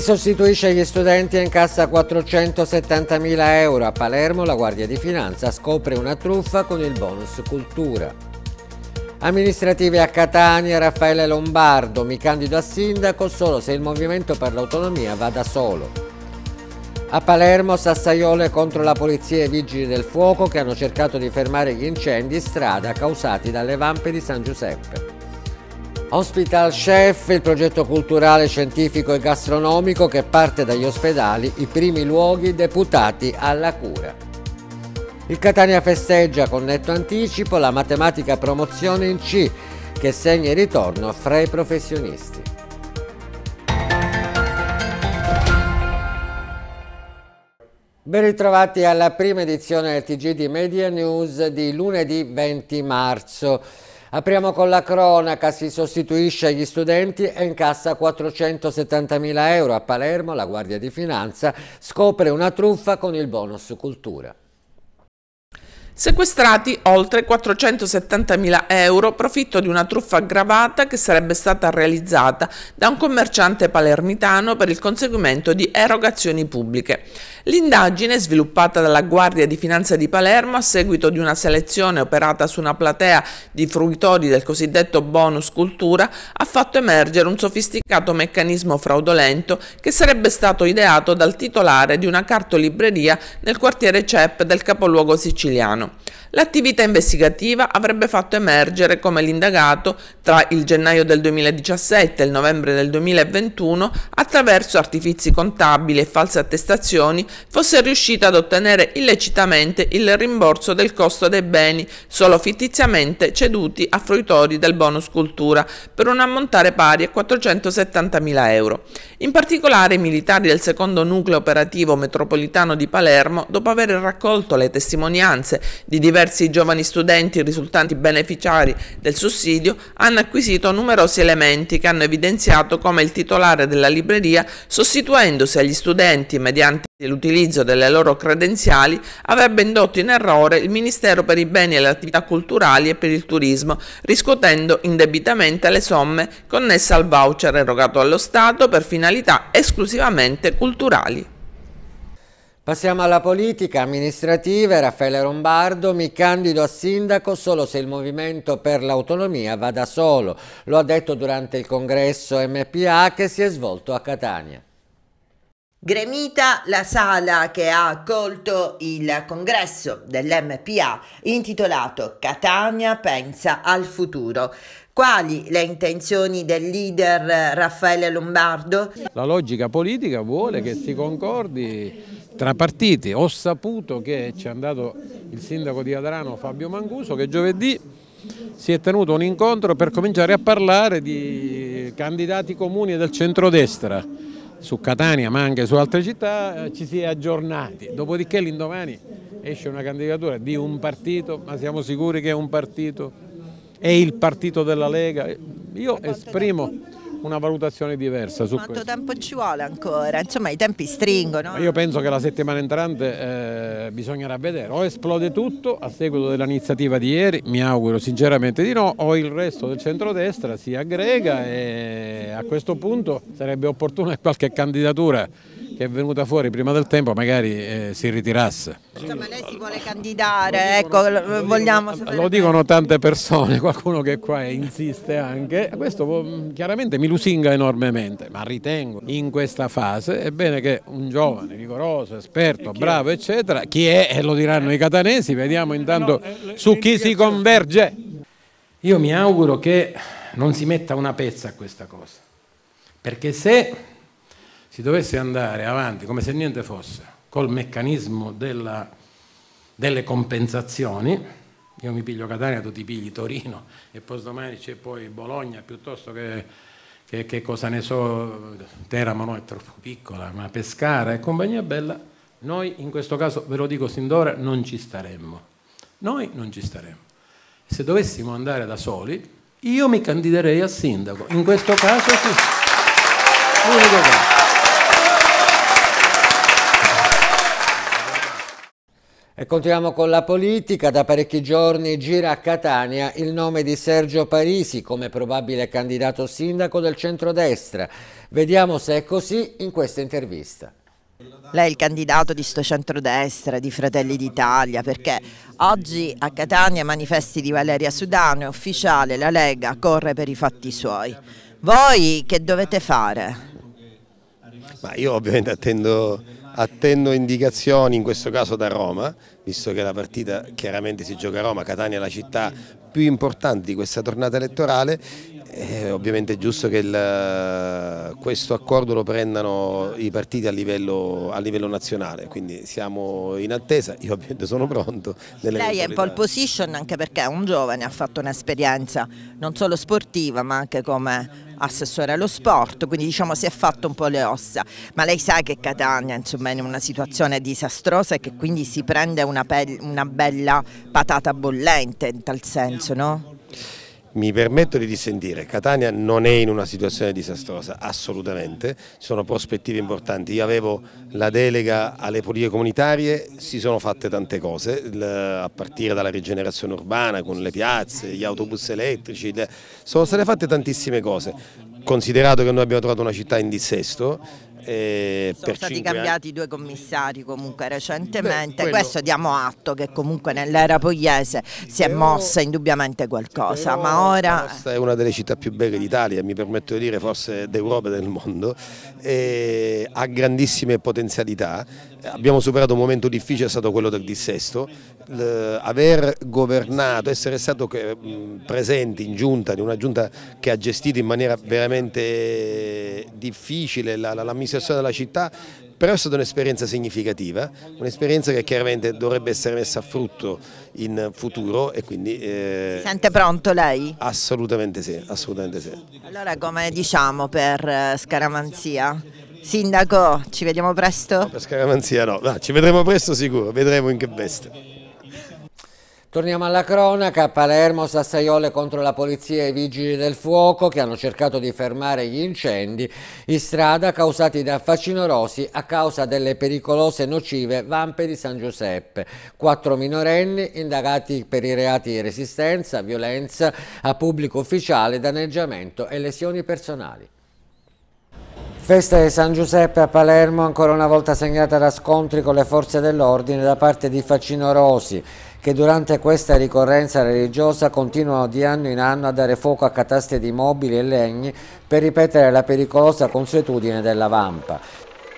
Chi sostituisce gli studenti e incassa 470.000 euro. A Palermo la Guardia di Finanza scopre una truffa con il bonus cultura. Amministrative a Catania, Raffaele Lombardo, mi candido a sindaco solo se il Movimento per l'Autonomia va da solo. A Palermo sassaiole contro la polizia e i vigili del fuoco che hanno cercato di fermare gli incendi in strada causati dalle vampe di San Giuseppe. Hospital Chef, il progetto culturale, scientifico e gastronomico che parte dagli ospedali, i primi luoghi deputati alla cura. Il Catania festeggia con netto anticipo la matematica promozione in C, che segna il ritorno fra i professionisti. Ben ritrovati alla prima edizione del TG di Media News di lunedì 20 marzo. Apriamo con la cronaca, si sostituisce agli studenti e incassa 470.000 euro. A Palermo la Guardia di Finanza scopre una truffa con il bonus cultura. Sequestrati oltre 470.000 euro, profitto di una truffa aggravata che sarebbe stata realizzata da un commerciante palermitano per il conseguimento di erogazioni pubbliche. L'indagine, sviluppata dalla Guardia di Finanza di Palermo a seguito di una selezione operata su una platea di fruitori del cosiddetto bonus cultura, ha fatto emergere un sofisticato meccanismo fraudolento che sarebbe stato ideato dal titolare di una cartolibreria nel quartiere CEP del capoluogo siciliano. Milano. L'attività investigativa avrebbe fatto emergere come l'indagato, tra il gennaio del 2017 e il novembre del 2021, attraverso artifizi contabili e false attestazioni, fosse riuscito ad ottenere illecitamente il rimborso del costo dei beni, solo fittiziamente ceduti a fruitori del bonus cultura, per un ammontare pari a 470.000 euro. In particolare i militari del secondo nucleo operativo metropolitano di Palermo, dopo aver raccolto le testimonianze di diversi giovani studenti risultanti beneficiari del sussidio hanno acquisito numerosi elementi che hanno evidenziato come il titolare della libreria, sostituendosi agli studenti mediante l'utilizzo delle loro credenziali, avrebbe indotto in errore il Ministero per i beni e le attività culturali e per il turismo, riscuotendo indebitamente le somme connesse al voucher erogato allo Stato per finalità esclusivamente culturali. Passiamo alla politica amministrativa, Raffaele Lombardo, mi candido a sindaco solo se il movimento per l'autonomia va da solo, lo ha detto durante il congresso MPA che si è svolto a Catania. Gremita la sala che ha accolto il congresso dell'MPA intitolato Catania pensa al futuro. Quali le intenzioni del leader Raffaele Lombardo? La logica politica vuole che si concordi tra partiti. Ho saputo che ci è andato il sindaco di Adrano Fabio Manguso che giovedì si è tenuto un incontro per cominciare a parlare di candidati comuni del centrodestra su Catania ma anche su altre città eh, ci si è aggiornati, dopodiché l'indomani esce una candidatura di un partito, ma siamo sicuri che è un partito, è il partito della Lega, io esprimo una valutazione diversa su Quanto questo. tempo ci vuole ancora? Insomma i tempi stringono. Io penso che la settimana entrante eh, bisognerà vedere, o esplode tutto a seguito dell'iniziativa di ieri, mi auguro sinceramente di no, o il resto del centrodestra si aggrega e a questo punto sarebbe opportuna qualche candidatura che è venuta fuori prima del tempo magari eh, si ritirasse. Insomma lei si vuole candidare, ecco, lo vogliamo sapere. Lo dicono tante persone, qualcuno che qua insiste anche, questo mm, chiaramente mi lusinga enormemente, ma ritengo in questa fase è bene che un giovane vigoroso, esperto, bravo eccetera, chi è e lo diranno i catanesi, vediamo eh, intanto eh, su chi si converge. Io mi auguro che non si metta una pezza a questa cosa, perché se si dovesse andare avanti come se niente fosse col meccanismo della, delle compensazioni, io mi piglio Catania, tu ti pigli Torino e poi domani c'è poi Bologna piuttosto che, che, che cosa ne so, Teramo è troppo piccola, ma Pescara e compagnia bella, noi in questo caso, ve lo dico sin d'ora, non ci staremmo. Noi non ci staremmo. Se dovessimo andare da soli, io mi candiderei a sindaco. In questo caso sì. Unico caso. E continuiamo con la politica, da parecchi giorni gira a Catania il nome di Sergio Parisi come probabile candidato sindaco del centrodestra. Vediamo se è così in questa intervista. Lei è il candidato di sto centrodestra, di Fratelli d'Italia, perché oggi a Catania manifesti di Valeria Sudano, è ufficiale, la Lega corre per i fatti suoi. Voi che dovete fare? Ma io ovviamente attendo attendo indicazioni in questo caso da Roma, visto che la partita chiaramente si gioca a Roma, Catania è la città più importante di questa tornata elettorale eh, ovviamente è giusto che il, questo accordo lo prendano i partiti a livello, a livello, nazionale, quindi siamo in attesa, io ovviamente sono pronto. Lei è in pole position anche perché è un giovane, ha fatto un'esperienza non solo sportiva ma anche come assessore allo sport, quindi diciamo si è fatto un po' le ossa, ma lei sa che Catania insomma, è in una situazione disastrosa e che quindi si prende una, una bella patata bollente in tal senso, no? Mi permetto di dissentire, Catania non è in una situazione disastrosa, assolutamente, ci sono prospettive importanti, io avevo la delega alle politiche comunitarie, si sono fatte tante cose, a partire dalla rigenerazione urbana, con le piazze, gli autobus elettrici, sono state fatte tantissime cose, Considerato che noi abbiamo trovato una città in dissesto, eh, Sono stati cambiati anni. due commissari comunque recentemente, Beh, quello... questo diamo atto che comunque nell'era pugliese si è mossa indubbiamente qualcosa, Però ma ora... Questa è una delle città più belle d'Italia, mi permetto di dire forse d'Europa e del mondo, eh, ha grandissime potenzialità abbiamo superato un momento difficile, è stato quello del dissesto, aver governato, essere stato eh, presente in giunta, in una giunta che ha gestito in maniera veramente difficile l'amministrazione della città, però è stata un'esperienza significativa, un'esperienza che chiaramente dovrebbe essere messa a frutto in futuro e quindi... Eh... Si sente pronto lei? Assolutamente sì, assolutamente sì. Allora come diciamo per eh, Scaramanzia? Sindaco, ci vediamo presto? No, per scaramanzia no, no, ci vedremo presto sicuro, vedremo in che veste. Torniamo alla cronaca, Palermo, Sassaiole contro la polizia e i vigili del fuoco che hanno cercato di fermare gli incendi in strada causati da facinorosi a causa delle pericolose e nocive vampe di San Giuseppe. Quattro minorenni indagati per i reati di resistenza, violenza a pubblico ufficiale, danneggiamento e lesioni personali. Festa di San Giuseppe a Palermo ancora una volta segnata da scontri con le forze dell'ordine da parte di Faccino Rosi che durante questa ricorrenza religiosa continuano di anno in anno a dare fuoco a cataste di mobili e legni per ripetere la pericolosa consuetudine della vampa.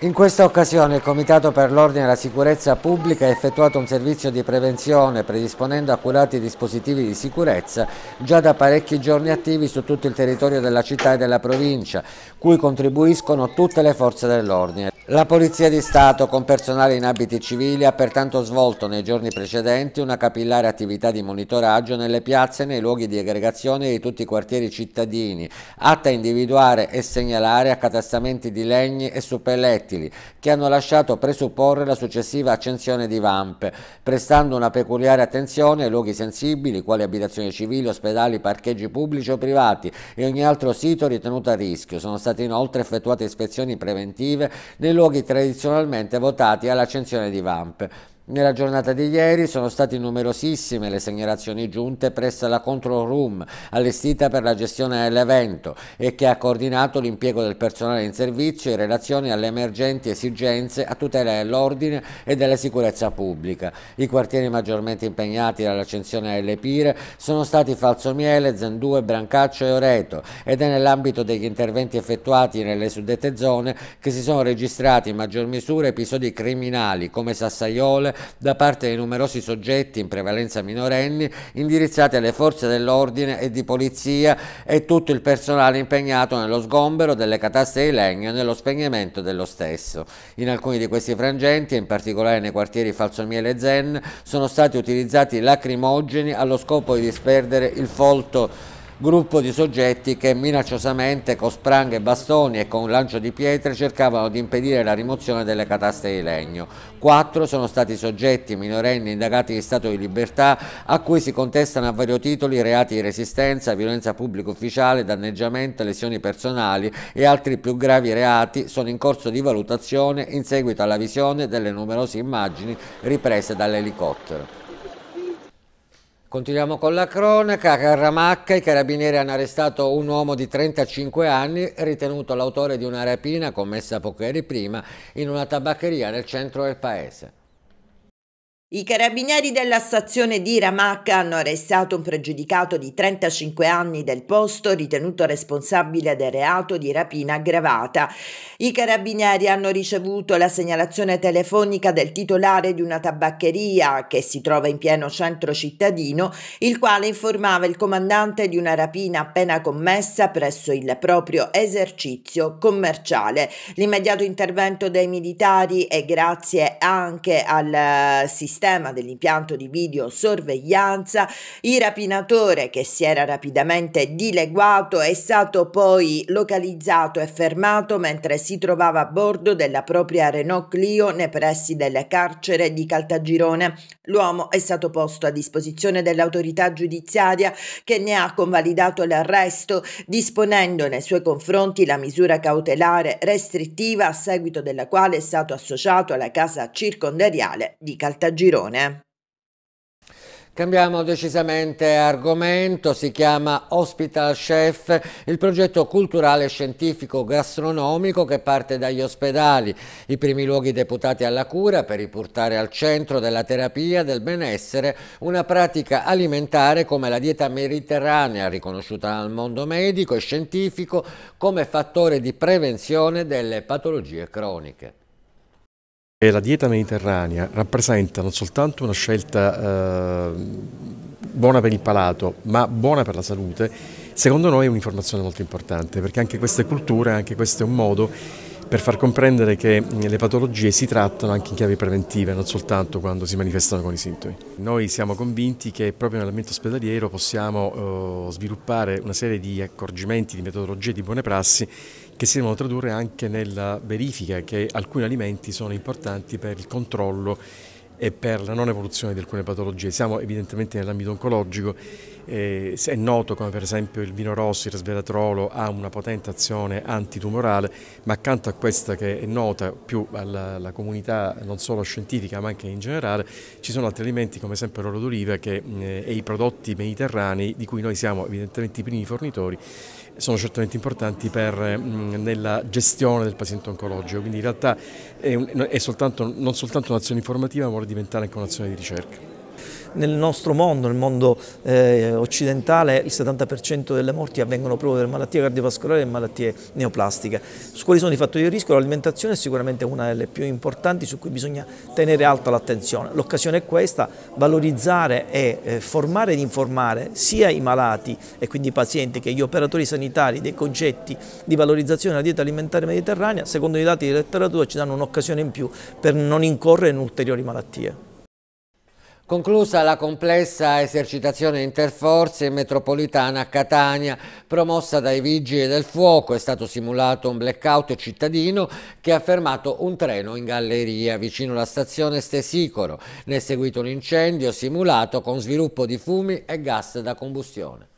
In questa occasione il Comitato per l'Ordine e la Sicurezza Pubblica ha effettuato un servizio di prevenzione predisponendo accurati dispositivi di sicurezza già da parecchi giorni attivi su tutto il territorio della città e della provincia, cui contribuiscono tutte le forze dell'ordine. La Polizia di Stato, con personale in abiti civili, ha pertanto svolto nei giorni precedenti una capillare attività di monitoraggio nelle piazze e nei luoghi di aggregazione di tutti i quartieri cittadini, atta a individuare e segnalare accatastamenti di legni e suppellettili che hanno lasciato presupporre la successiva accensione di vampe, prestando una peculiare attenzione ai luoghi sensibili, quali abitazioni civili, ospedali, parcheggi pubblici o privati e ogni altro sito ritenuto a rischio. Sono stati state inoltre effettuate ispezioni preventive nei luoghi tradizionalmente votati all'accensione di vamp. Nella giornata di ieri sono state numerosissime le segnalazioni giunte presso la control room allestita per la gestione dell'evento e che ha coordinato l'impiego del personale in servizio in relazione alle emergenti esigenze a tutela dell'ordine e della sicurezza pubblica. I quartieri maggiormente impegnati dall'accensione delle pire sono stati Falsomiele, Zendue, Brancaccio e Oreto ed è nell'ambito degli interventi effettuati nelle suddette zone che si sono registrati in maggior misura episodi criminali come Sassaiole, da parte di numerosi soggetti, in prevalenza minorenni, indirizzati alle forze dell'ordine e di polizia e tutto il personale impegnato nello sgombero delle cataste di legno e nello spegnimento dello stesso. In alcuni di questi frangenti, in particolare nei quartieri Falsomiele e Zen, sono stati utilizzati lacrimogeni allo scopo di disperdere il folto gruppo di soggetti che minacciosamente con spranghe e bastoni e con lancio di pietre cercavano di impedire la rimozione delle cataste di legno. Quattro sono stati soggetti minorenni indagati di stato di libertà a cui si contestano a vario titolo i reati di resistenza, violenza pubblica ufficiale, danneggiamento, lesioni personali e altri più gravi reati sono in corso di valutazione in seguito alla visione delle numerose immagini riprese dall'elicottero. Continuiamo con la cronaca. A Ramacca i carabinieri hanno arrestato un uomo di 35 anni ritenuto l'autore di una rapina commessa pochi anni prima in una tabaccheria nel centro del paese. I carabinieri della stazione di Ramacca hanno arrestato un pregiudicato di 35 anni del posto ritenuto responsabile del reato di rapina aggravata. I carabinieri hanno ricevuto la segnalazione telefonica del titolare di una tabaccheria che si trova in pieno centro cittadino, il quale informava il comandante di una rapina appena commessa presso il proprio esercizio commerciale. L'immediato intervento dei militari e grazie anche al eh, sistema sistema dell'impianto di videosorveglianza, il rapinatore che si era rapidamente dileguato è stato poi localizzato e fermato mentre si trovava a bordo della propria Renault Clio nei pressi del carcere di Caltagirone. L'uomo è stato posto a disposizione dell'autorità giudiziaria che ne ha convalidato l'arresto, disponendo nei suoi confronti la misura cautelare restrittiva a seguito della quale è stato associato alla casa circondariale di Caltagirone girone. Cambiamo decisamente argomento, si chiama Hospital Chef, il progetto culturale scientifico gastronomico che parte dagli ospedali, i primi luoghi deputati alla cura per riportare al centro della terapia del benessere una pratica alimentare come la dieta mediterranea, riconosciuta dal mondo medico e scientifico come fattore di prevenzione delle patologie croniche e la dieta mediterranea rappresenta non soltanto una scelta eh, buona per il palato, ma buona per la salute, secondo noi è un'informazione molto importante, perché anche queste culture, anche questo è un modo per far comprendere che mm, le patologie si trattano anche in chiave preventive, non soltanto quando si manifestano con i sintomi. Noi siamo convinti che proprio nell'ambiente ospedaliero possiamo eh, sviluppare una serie di accorgimenti, di metodologie di buone prassi che si devono tradurre anche nella verifica che alcuni alimenti sono importanti per il controllo e per la non evoluzione di alcune patologie. Siamo evidentemente nell'ambito oncologico, eh, è noto come per esempio il vino rosso, il resveratrolo, ha una potente azione antitumorale, ma accanto a questa che è nota più alla comunità non solo scientifica ma anche in generale, ci sono altri alimenti come sempre l'oro d'oliva eh, e i prodotti mediterranei di cui noi siamo evidentemente i primi fornitori sono certamente importanti per, mm, nella gestione del paziente oncologico, quindi in realtà è, è soltanto, non soltanto un'azione informativa ma vuole diventare anche un'azione di ricerca nel nostro mondo, nel mondo eh, occidentale, il 70% delle morti avvengono proprio per malattie cardiovascolari e malattie neoplastiche. Su quali sono i fattori di rischio? L'alimentazione è sicuramente una delle più importanti su cui bisogna tenere alta l'attenzione. L'occasione è questa, valorizzare e eh, formare ed informare sia i malati e quindi i pazienti che gli operatori sanitari dei concetti di valorizzazione della dieta alimentare mediterranea, secondo i dati di letteratura ci danno un'occasione in più per non incorrere in ulteriori malattie. Conclusa la complessa esercitazione interforze in metropolitana a Catania, promossa dai vigili del fuoco, è stato simulato un blackout cittadino che ha fermato un treno in galleria vicino alla stazione Stesicoro. Ne è seguito un incendio simulato con sviluppo di fumi e gas da combustione.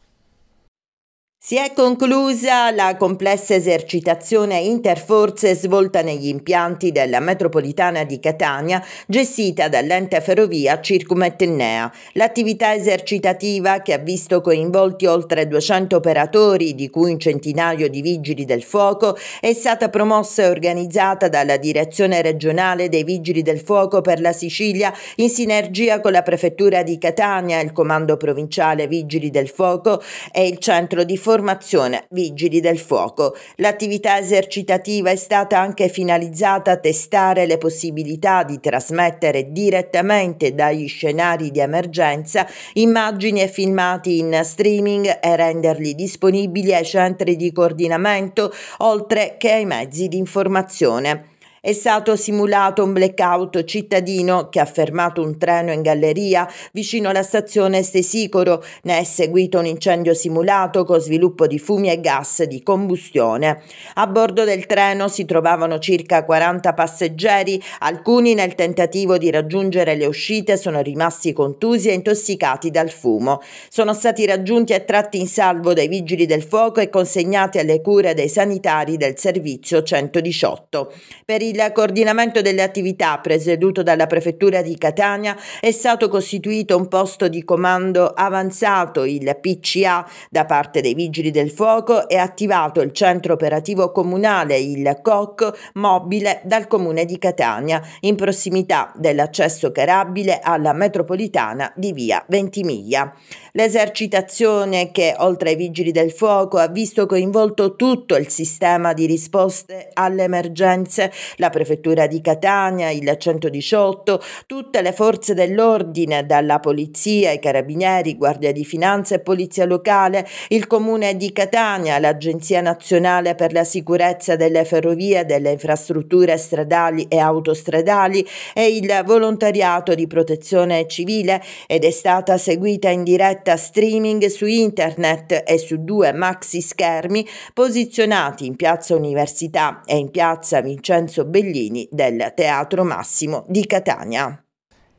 Si è conclusa la complessa esercitazione interforze svolta negli impianti della metropolitana di Catania, gestita dall'ente ferrovia Circumetnea. L'attività esercitativa, che ha visto coinvolti oltre 200 operatori, di cui un centinaio di vigili del fuoco, è stata promossa e organizzata dalla Direzione regionale dei Vigili del Fuoco per la Sicilia in sinergia con la Prefettura di Catania, il Comando Provinciale Vigili del Fuoco e il Centro di Formazione formazione Vigili del Fuoco. L'attività esercitativa è stata anche finalizzata a testare le possibilità di trasmettere direttamente dagli scenari di emergenza immagini e filmati in streaming e renderli disponibili ai centri di coordinamento oltre che ai mezzi di informazione. È stato simulato un blackout cittadino che ha fermato un treno in galleria vicino alla stazione Stesicoro, ne è seguito un incendio simulato con sviluppo di fumi e gas di combustione. A bordo del treno si trovavano circa 40 passeggeri, alcuni nel tentativo di raggiungere le uscite sono rimasti contusi e intossicati dal fumo. Sono stati raggiunti e tratti in salvo dai vigili del fuoco e consegnati alle cure dei sanitari del servizio 118. Per i il coordinamento delle attività presieduto dalla prefettura di Catania è stato costituito un posto di comando avanzato, il PCA, da parte dei vigili del fuoco e attivato il centro operativo comunale, il COC, mobile dal comune di Catania, in prossimità dell'accesso carabile alla metropolitana di via Ventimiglia. L'esercitazione che, oltre ai vigili del fuoco, ha visto coinvolto tutto il sistema di risposte alle emergenze, la prefettura di Catania, il 118, tutte le forze dell'ordine, dalla polizia, i carabinieri, guardia di finanza e polizia locale, il comune di Catania, l'Agenzia Nazionale per la Sicurezza delle Ferrovie, delle Infrastrutture Stradali e Autostradali e il volontariato di protezione civile ed è stata seguita in diretta streaming su internet e su due maxi schermi posizionati in piazza Università e in piazza Vincenzo Bellini del Teatro Massimo di Catania.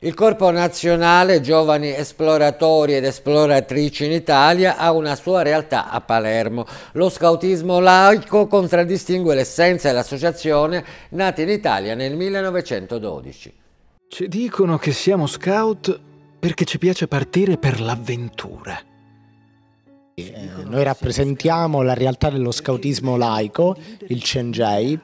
Il Corpo Nazionale Giovani Esploratori ed Esploratrici in Italia ha una sua realtà a Palermo. Lo scautismo laico contraddistingue l'essenza dell'associazione nata in Italia nel 1912. Ci dicono che siamo scout perché ci piace partire per l'avventura. Eh, noi rappresentiamo la realtà dello scautismo laico, il Cengei,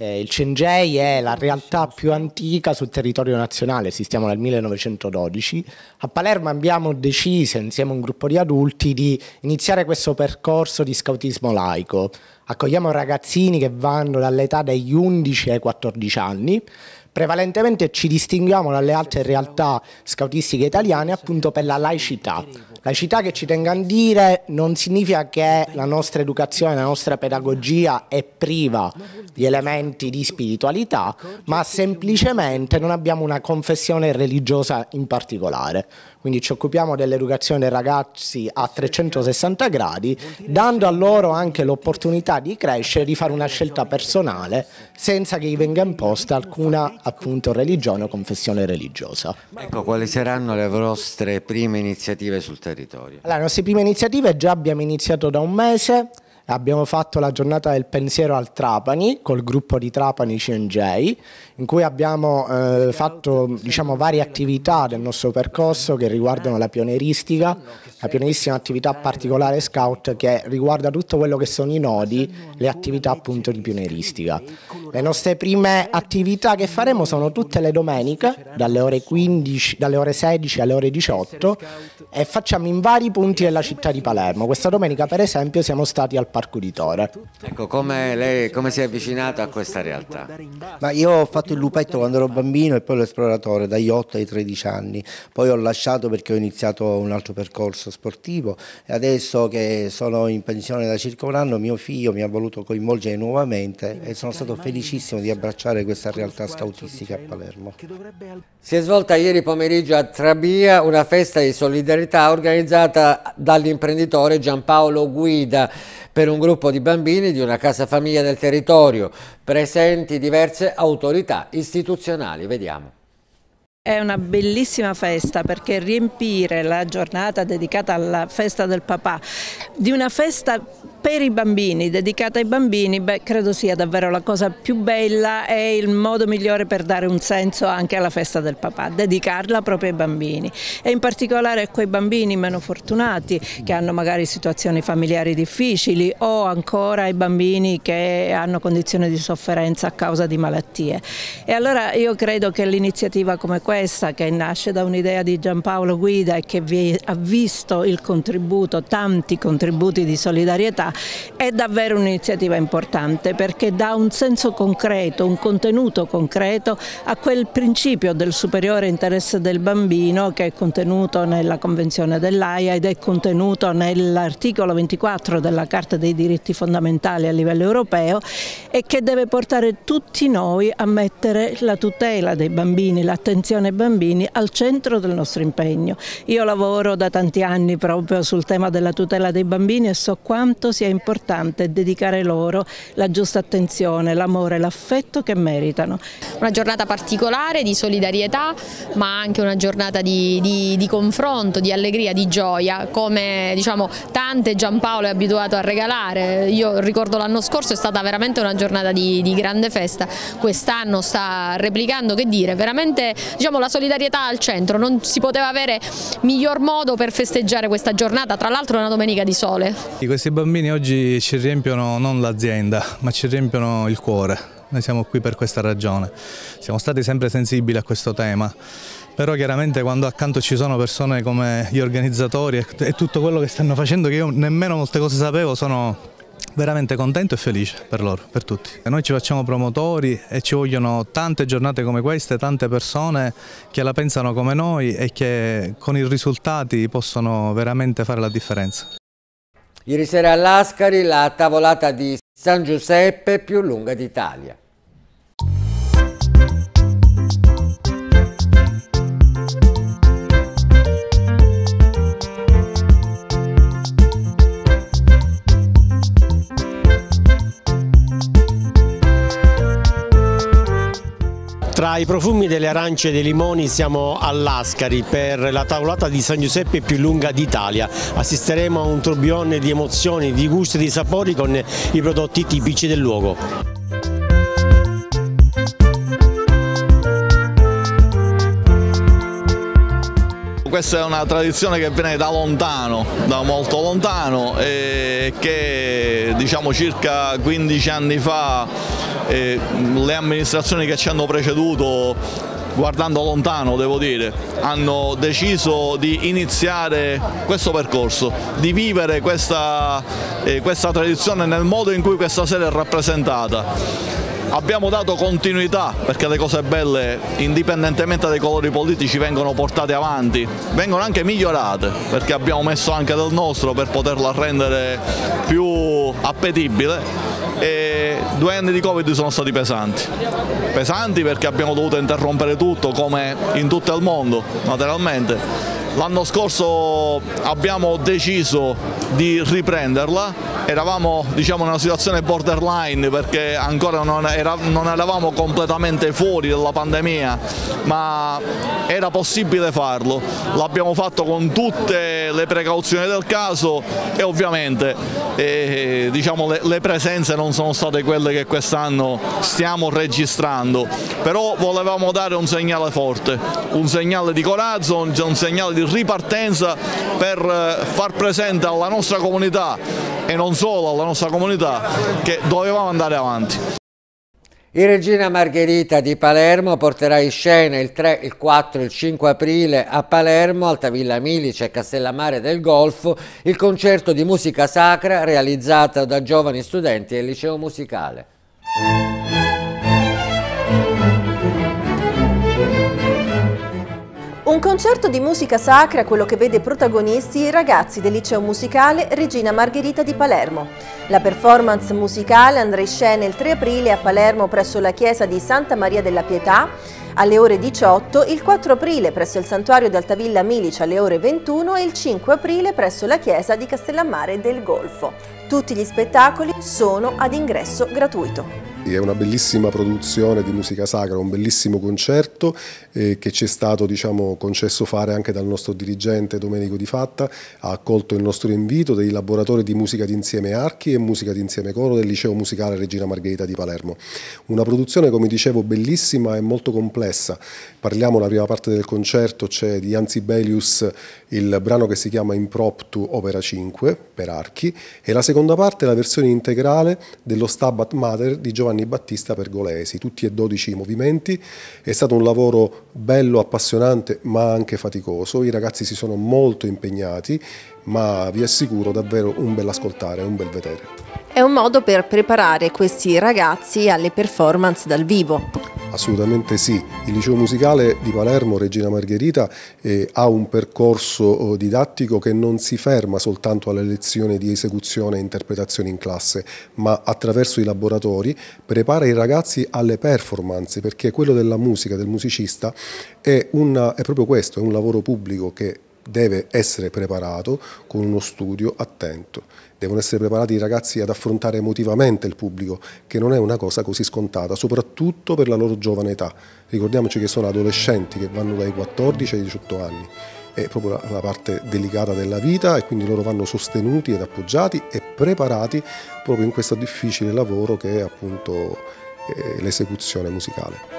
eh, il Cengei è la realtà più antica sul territorio nazionale, esistiamo dal 1912. A Palermo abbiamo deciso, insieme a un gruppo di adulti, di iniziare questo percorso di scautismo laico. Accogliamo ragazzini che vanno dall'età degli 11 ai 14 anni, prevalentemente ci distinguiamo dalle altre realtà scautistiche italiane appunto per la laicità, la città che ci tengo a dire non significa che la nostra educazione, la nostra pedagogia è priva di elementi di spiritualità, ma semplicemente non abbiamo una confessione religiosa in particolare. Quindi ci occupiamo dell'educazione dei ragazzi a 360 gradi, dando a loro anche l'opportunità di crescere, di fare una scelta personale, senza che gli venga imposta alcuna appunto religione o confessione religiosa. Ecco, quali saranno le vostre prime iniziative sul territorio? territorio? Allora, le nostre prime iniziative già abbiamo iniziato da un mese, abbiamo fatto la giornata del pensiero al Trapani col gruppo di Trapani CNJ in cui abbiamo eh, fatto diciamo, varie attività del nostro percorso che riguardano la pionieristica la pianissima attività particolare scout che riguarda tutto quello che sono i nodi, le attività appunto di pionieristica. Le nostre prime attività che faremo sono tutte le domeniche, dalle ore, 15, dalle ore 16 alle ore 18 e facciamo in vari punti della città di Palermo. Questa domenica per esempio siamo stati al Parco di Tore. Ecco, come lei come si è avvicinata a questa realtà? Ma io ho fatto il lupetto quando ero bambino e poi l'esploratore dagli 8 ai 13 anni, poi ho lasciato perché ho iniziato un altro percorso calcio sportivo e adesso che sono in pensione da circa un anno mio figlio mi ha voluto coinvolgere nuovamente e sono stato felicissimo di abbracciare questa realtà scautistica a Palermo. Si è svolta ieri pomeriggio a Trabia una festa di solidarietà organizzata dall'imprenditore Giampaolo Guida per un gruppo di bambini di una casa famiglia del territorio, presenti diverse autorità istituzionali. Vediamo. È una bellissima festa perché riempire la giornata dedicata alla festa del papà di una festa per i bambini, dedicata ai bambini, beh, credo sia davvero la cosa più bella e il modo migliore per dare un senso anche alla festa del papà, dedicarla proprio ai bambini e in particolare a quei bambini meno fortunati che hanno magari situazioni familiari difficili o ancora ai bambini che hanno condizioni di sofferenza a causa di malattie. E allora io credo che l'iniziativa come questa, che nasce da un'idea di Giampaolo Guida e che ha visto il contributo, tanti contributi di solidarietà, è davvero un'iniziativa importante perché dà un senso concreto, un contenuto concreto a quel principio del superiore interesse del bambino che è contenuto nella Convenzione dell'AIA ed è contenuto nell'articolo 24 della Carta dei diritti fondamentali a livello europeo e che deve portare tutti noi a mettere la tutela dei bambini, l'attenzione ai bambini al centro del nostro impegno. Io lavoro da tanti anni proprio sul tema della tutela dei bambini e so quanto sia importante dedicare loro la giusta attenzione, l'amore, l'affetto che meritano. Una giornata particolare di solidarietà ma anche una giornata di, di, di confronto, di allegria, di gioia come diciamo, tante Giampaolo è abituato a regalare, io ricordo l'anno scorso è stata veramente una giornata di, di grande festa, quest'anno sta replicando che dire, veramente diciamo, la solidarietà al centro, non si poteva avere miglior modo per festeggiare questa giornata, tra l'altro è una domenica di sole. Questi bambini bambini oggi ci riempiono non l'azienda, ma ci riempiono il cuore. Noi siamo qui per questa ragione. Siamo stati sempre sensibili a questo tema. Però chiaramente quando accanto ci sono persone come gli organizzatori e tutto quello che stanno facendo, che io nemmeno molte cose sapevo, sono veramente contento e felice per loro, per tutti. Noi ci facciamo promotori e ci vogliono tante giornate come queste, tante persone che la pensano come noi e che con i risultati possono veramente fare la differenza. Ieri sera all'Ascari la tavolata di San Giuseppe più lunga d'Italia. Tra i profumi delle arance e dei limoni siamo all'Ascari per la tavolata di San Giuseppe più lunga d'Italia. Assisteremo a un turbione di emozioni, di gusti e di sapori con i prodotti tipici del luogo. questa è una tradizione che viene da lontano, da molto lontano e che diciamo circa 15 anni fa eh, le amministrazioni che ci hanno preceduto guardando lontano devo dire, hanno deciso di iniziare questo percorso, di vivere questa, eh, questa tradizione nel modo in cui questa sera è rappresentata. Abbiamo dato continuità perché le cose belle, indipendentemente dai colori politici, vengono portate avanti, vengono anche migliorate perché abbiamo messo anche del nostro per poterla rendere più appetibile e due anni di Covid sono stati pesanti. Pesanti perché abbiamo dovuto interrompere tutto come in tutto il mondo, naturalmente L'anno scorso abbiamo deciso di riprenderla, eravamo diciamo, in una situazione borderline perché ancora non, era, non eravamo completamente fuori dalla pandemia, ma era possibile farlo. L'abbiamo fatto con tutte le precauzioni del caso e ovviamente eh, eh diciamo, le, le presenze non sono state quelle che quest'anno stiamo registrando, però volevamo dare un segnale forte, un segnale di coraggio, un segnale di ripartenza per eh, far presente alla nostra comunità e non solo alla nostra comunità che dovevamo andare avanti. Il Regina Margherita di Palermo porterà in scena il 3, il 4 e il 5 aprile a Palermo, Altavilla Milice e Castellammare del Golfo il concerto di musica sacra realizzato da giovani studenti del liceo musicale. Un concerto di musica sacra, quello che vede protagonisti i ragazzi del liceo musicale Regina Margherita di Palermo. La performance musicale andrà in scena il 3 aprile a Palermo presso la chiesa di Santa Maria della Pietà alle ore 18, il 4 aprile presso il santuario di Altavilla Milice alle ore 21 e il 5 aprile presso la chiesa di Castellammare del Golfo. Tutti gli spettacoli sono ad ingresso gratuito. È una bellissima produzione di musica sacra, un bellissimo concerto eh, che ci è stato diciamo, concesso fare anche dal nostro dirigente Domenico Di Fatta, ha accolto il nostro invito dei laboratori di musica d'insieme archi e musica d'insieme coro del liceo musicale Regina Margherita di Palermo. Una produzione come dicevo bellissima e molto complessa, parliamo la prima parte del concerto, c'è di Anzi Belius il brano che si chiama Impromptu Opera 5 per archi e la seconda parte è la versione integrale dello Stabat Mater di Giovanni Giovanni Battista Pergolesi, tutti e 12 i movimenti. È stato un lavoro bello, appassionante ma anche faticoso, i ragazzi si sono molto impegnati ma vi assicuro davvero un bel ascoltare, un bel vedere. È un modo per preparare questi ragazzi alle performance dal vivo. Assolutamente sì, il liceo musicale di Palermo Regina Margherita eh, ha un percorso eh, didattico che non si ferma soltanto alle lezioni di esecuzione e interpretazione in classe, ma attraverso i laboratori prepara i ragazzi alle performance, perché quello della musica, del musicista, è, una, è proprio questo, è un lavoro pubblico che deve essere preparato con uno studio attento devono essere preparati i ragazzi ad affrontare emotivamente il pubblico, che non è una cosa così scontata, soprattutto per la loro giovane età. Ricordiamoci che sono adolescenti che vanno dai 14 ai 18 anni, è proprio la parte delicata della vita e quindi loro vanno sostenuti ed appoggiati e preparati proprio in questo difficile lavoro che è appunto eh, l'esecuzione musicale.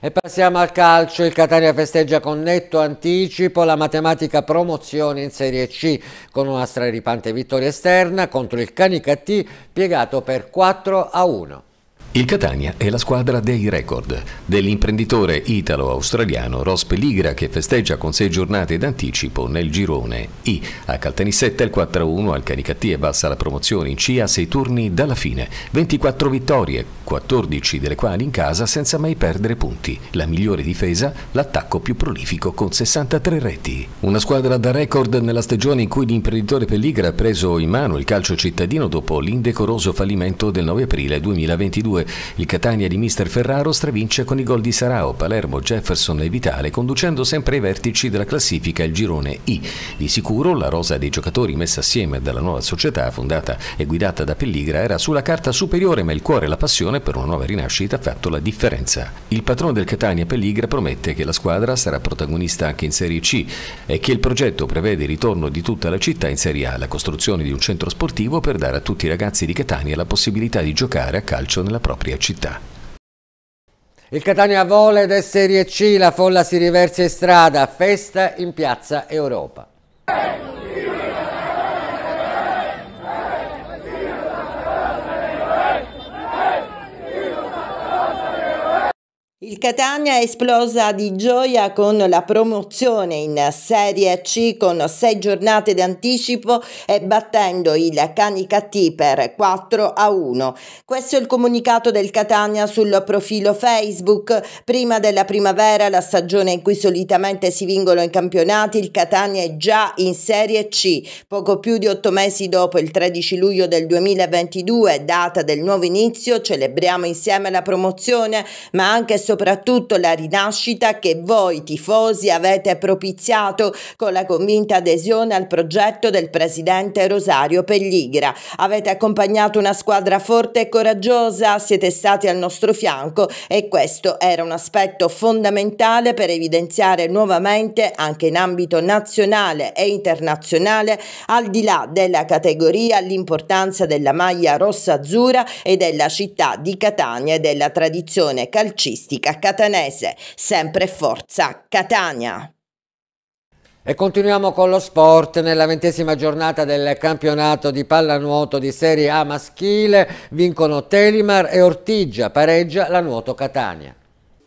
E passiamo al calcio, il Catania festeggia con netto anticipo la matematica promozione in Serie C con una straripante vittoria esterna contro il Canicattì piegato per 4 a 1. Il Catania è la squadra dei record dell'imprenditore italo-australiano Ross Pelligra che festeggia con sei giornate d'anticipo nel girone I. A Caltanissetta il 4-1 al Canicattì e bassa la promozione in C a sei turni dalla fine. 24 vittorie, 14 delle quali in casa senza mai perdere punti. La migliore difesa, l'attacco più prolifico con 63 reti. Una squadra da record nella stagione in cui l'imprenditore Pelligra ha preso in mano il calcio cittadino dopo l'indecoroso fallimento del 9 aprile 2022 il Catania di mister Ferraro stravince con i gol di Sarao, Palermo, Jefferson e Vitale, conducendo sempre ai vertici della classifica il girone I. Di sicuro la rosa dei giocatori messa assieme dalla nuova società, fondata e guidata da Pelligra, era sulla carta superiore, ma il cuore e la passione per una nuova rinascita ha fatto la differenza. Il patrono del Catania, Pelligra, promette che la squadra sarà protagonista anche in Serie C e che il progetto prevede il ritorno di tutta la città in Serie A, la costruzione di un centro sportivo per dare a tutti i ragazzi di Catania la possibilità di giocare a calcio nella prossima propria città. Il Catania vola ed Serie C, la folla si riversa in strada, festa in piazza Europa. Il Catania è esplosa di gioia con la promozione in Serie C con sei giornate d'anticipo e battendo il Canica T per 4 a 1. Questo è il comunicato del Catania sul profilo Facebook. Prima della primavera, la stagione in cui solitamente si vincono i campionati, il Catania è già in Serie C. Poco più di otto mesi dopo, il 13 luglio del 2022, data del nuovo inizio, celebriamo insieme la promozione, ma anche soprattutto la rinascita che voi tifosi avete propiziato con la convinta adesione al progetto del presidente Rosario Pelligra. Avete accompagnato una squadra forte e coraggiosa, siete stati al nostro fianco e questo era un aspetto fondamentale per evidenziare nuovamente anche in ambito nazionale e internazionale, al di là della categoria, l'importanza della maglia rossa-azzurra e della città di Catania e della tradizione calcistica politica catanese. Sempre forza Catania! E continuiamo con lo sport nella ventesima giornata del campionato di pallanuoto di Serie A maschile. Vincono Telimar e Ortigia, pareggia la nuoto Catania.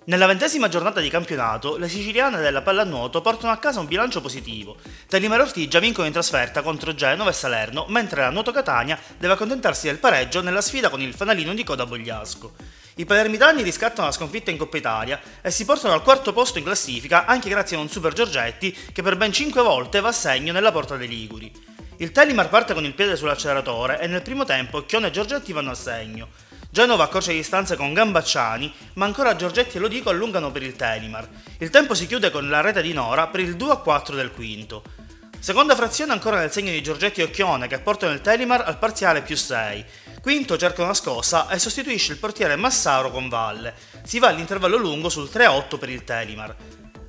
Nella ventesima giornata di campionato, le siciliane della pallanuoto portano a casa un bilancio positivo. Telimar e Ortigia vincono in trasferta contro Genova e Salerno, mentre la nuoto Catania deve accontentarsi del pareggio nella sfida con il fanalino di coda Bogliasco. I palermitani riscattano la sconfitta in Coppa Italia e si portano al quarto posto in classifica anche grazie a un super Giorgetti che per ben 5 volte va a segno nella porta dei Liguri. Il Telimar parte con il piede sull'acceleratore e nel primo tempo Chione e Giorgetti vanno a segno. Genova accorcia distanze con Gambacciani, ma ancora Giorgetti e Lodico allungano per il Telimar. Il tempo si chiude con la rete di Nora per il 2-4 del quinto. Seconda frazione ancora nel segno di Giorgetti e Occhione che portano il Telimar al parziale più 6 Quinto cerca una scossa e eh, sostituisce il portiere Massaro con Valle. Si va all'intervallo lungo sul 3-8 per il Telimar.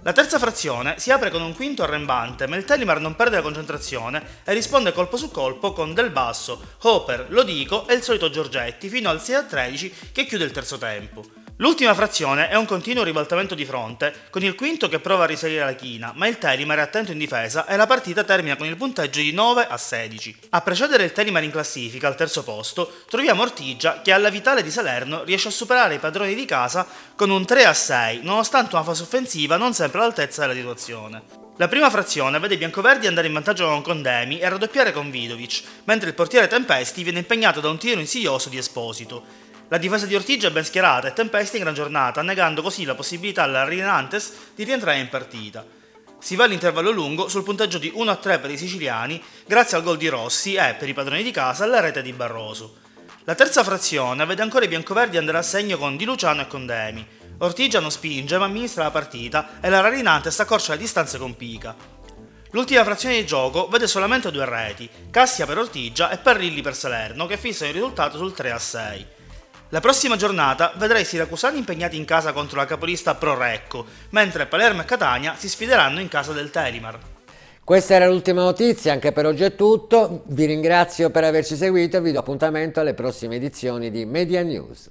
La terza frazione si apre con un quinto arrembante, ma il Telimar non perde la concentrazione e risponde colpo su colpo con Del Basso, Hopper, Lodico e il solito Giorgetti fino al 6-13 che chiude il terzo tempo. L'ultima frazione è un continuo ribaltamento di fronte, con il quinto che prova a risalire la china, ma il Terimar è attento in difesa e la partita termina con il punteggio di 9 a 16. A precedere il Terimar in classifica, al terzo posto, troviamo Ortigia che alla Vitale di Salerno riesce a superare i padroni di casa con un 3 a 6, nonostante una fase offensiva non sempre all'altezza della situazione. La prima frazione vede i biancoverdi andare in vantaggio con Condemi e raddoppiare con Vidovic, mentre il portiere Tempesti viene impegnato da un tiro insidioso di Esposito. La difesa di Ortigia è ben schierata e Tempesta in gran giornata, negando così la possibilità alla Rinantes di rientrare in partita. Si va all'intervallo lungo sul punteggio di 1-3 per i siciliani, grazie al gol di Rossi e, per i padroni di casa, alla rete di Barroso. La terza frazione vede ancora i biancoverdi andare a segno con Di Luciano e Condemi. Ortigia non spinge ma amministra la partita e la Rarinantes accorcia le distanze con Pica. L'ultima frazione di gioco vede solamente due reti, Cassia per Ortigia e Parrilli per Salerno che fissano il risultato sul 3 6. La prossima giornata vedrà i siracusani impegnati in casa contro la capolista Pro Recco, mentre Palermo e Catania si sfideranno in casa del Telimar. Questa era l'ultima notizia, anche per oggi è tutto. Vi ringrazio per averci seguito e vi do appuntamento alle prossime edizioni di Media News.